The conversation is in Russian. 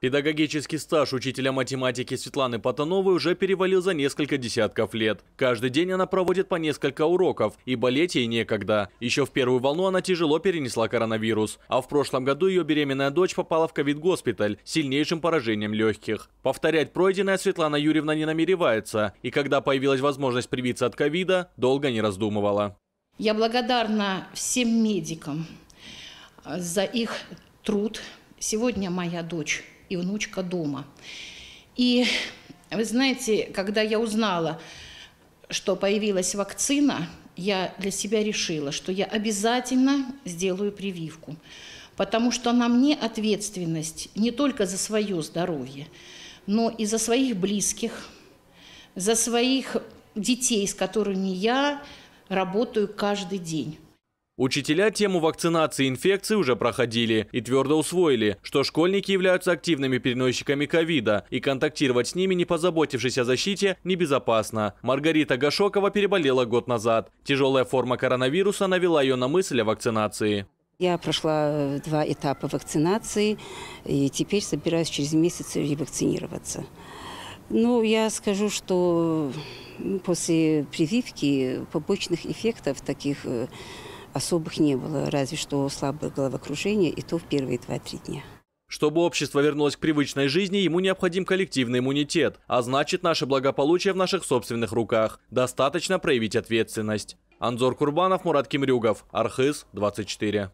Педагогический стаж учителя математики Светланы Потановой уже перевалил за несколько десятков лет. Каждый день она проводит по несколько уроков, и болеть ей некогда. Еще в первую волну она тяжело перенесла коронавирус, а в прошлом году ее беременная дочь попала в ковид-госпиталь с сильнейшим поражением легких. Повторять пройденное Светлана Юрьевна не намеревается, и когда появилась возможность привиться от ковида, долго не раздумывала. Я благодарна всем медикам за их труд. Сегодня моя дочь и внучка дома. И вы знаете, когда я узнала, что появилась вакцина, я для себя решила, что я обязательно сделаю прививку, потому что на мне ответственность не только за свое здоровье, но и за своих близких, за своих детей, с которыми я работаю каждый день. Учителя тему вакцинации инфекции уже проходили и твердо усвоили, что школьники являются активными переносчиками ковида и контактировать с ними, не позаботившись о защите, небезопасно. Маргарита Гашокова переболела год назад. Тяжелая форма коронавируса навела ее на мысль о вакцинации. Я прошла э, два этапа вакцинации и теперь собираюсь через месяц ревакцинироваться. Ну, я скажу, что после прививки побочных эффектов таких э, особых не было, разве что слабое головокружение, и то в первые 2-3 дня. Чтобы общество вернулось к привычной жизни, ему необходим коллективный иммунитет, а значит наше благополучие в наших собственных руках. Достаточно проявить ответственность. Анзор Курбанов, Мурат Кимрюгов, Архыз, 24.